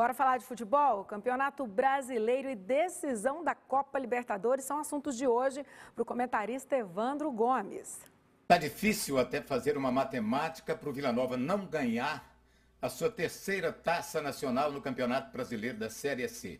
Bora falar de futebol? Campeonato Brasileiro e decisão da Copa Libertadores são assuntos de hoje para o comentarista Evandro Gomes. Está difícil até fazer uma matemática para o Vila Nova não ganhar a sua terceira taça nacional no Campeonato Brasileiro da Série C.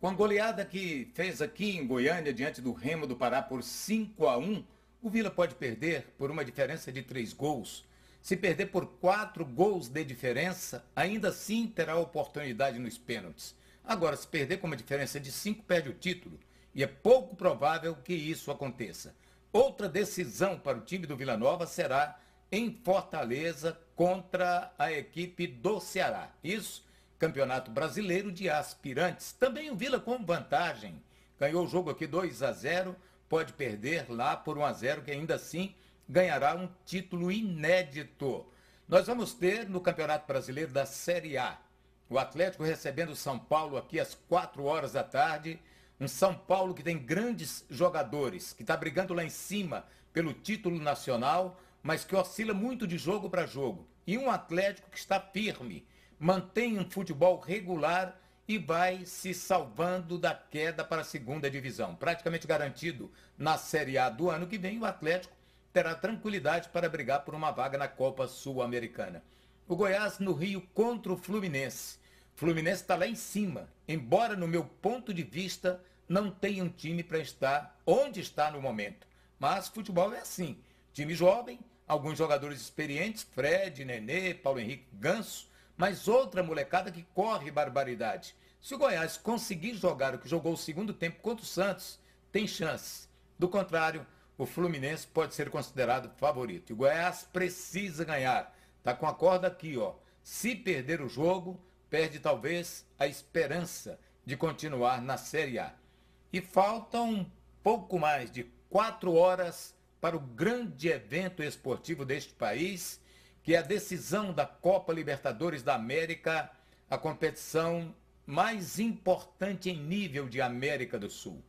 Com a goleada que fez aqui em Goiânia diante do Remo do Pará por 5 a 1, o Vila pode perder por uma diferença de três gols se perder por quatro gols de diferença, ainda assim terá oportunidade nos pênaltis. Agora, se perder com uma diferença de cinco, perde o título. E é pouco provável que isso aconteça. Outra decisão para o time do Vila Nova será em Fortaleza contra a equipe do Ceará. Isso, Campeonato Brasileiro de Aspirantes. Também o Vila com vantagem. Ganhou o jogo aqui 2 a 0, pode perder lá por 1 a 0, que ainda assim ganhará um título inédito. Nós vamos ter no Campeonato Brasileiro da Série A o Atlético recebendo o São Paulo aqui às 4 horas da tarde. Um São Paulo que tem grandes jogadores, que está brigando lá em cima pelo título nacional, mas que oscila muito de jogo para jogo. E um Atlético que está firme, mantém um futebol regular e vai se salvando da queda para a segunda divisão. Praticamente garantido na Série A do ano que vem, o Atlético terá tranquilidade para brigar por uma vaga na Copa Sul-Americana. O Goiás no Rio contra o Fluminense. Fluminense está lá em cima, embora no meu ponto de vista não tenha um time para estar onde está no momento. Mas futebol é assim. Time jovem, alguns jogadores experientes, Fred, Nenê, Paulo Henrique, Ganso, mas outra molecada que corre barbaridade. Se o Goiás conseguir jogar o que jogou o segundo tempo contra o Santos, tem chances. Do contrário, o Fluminense pode ser considerado favorito. E o Goiás precisa ganhar. Tá com a corda aqui, ó. Se perder o jogo, perde talvez a esperança de continuar na Série A. E faltam um pouco mais de quatro horas para o grande evento esportivo deste país, que é a decisão da Copa Libertadores da América, a competição mais importante em nível de América do Sul.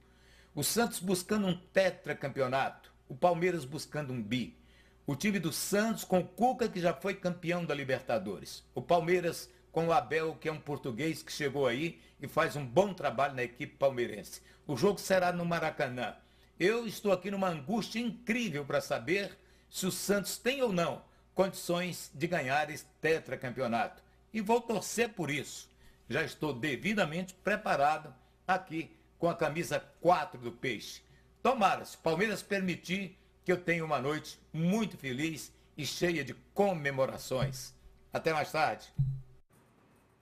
O Santos buscando um tetracampeonato, o Palmeiras buscando um bi. O time do Santos com o Cuca, que já foi campeão da Libertadores. O Palmeiras com o Abel, que é um português que chegou aí e faz um bom trabalho na equipe palmeirense. O jogo será no Maracanã. Eu estou aqui numa angústia incrível para saber se o Santos tem ou não condições de ganhar esse tetracampeonato. E vou torcer por isso. Já estou devidamente preparado aqui com a camisa 4 do Peixe. Tomara, se o Palmeiras permitir, que eu tenha uma noite muito feliz e cheia de comemorações. Até mais tarde.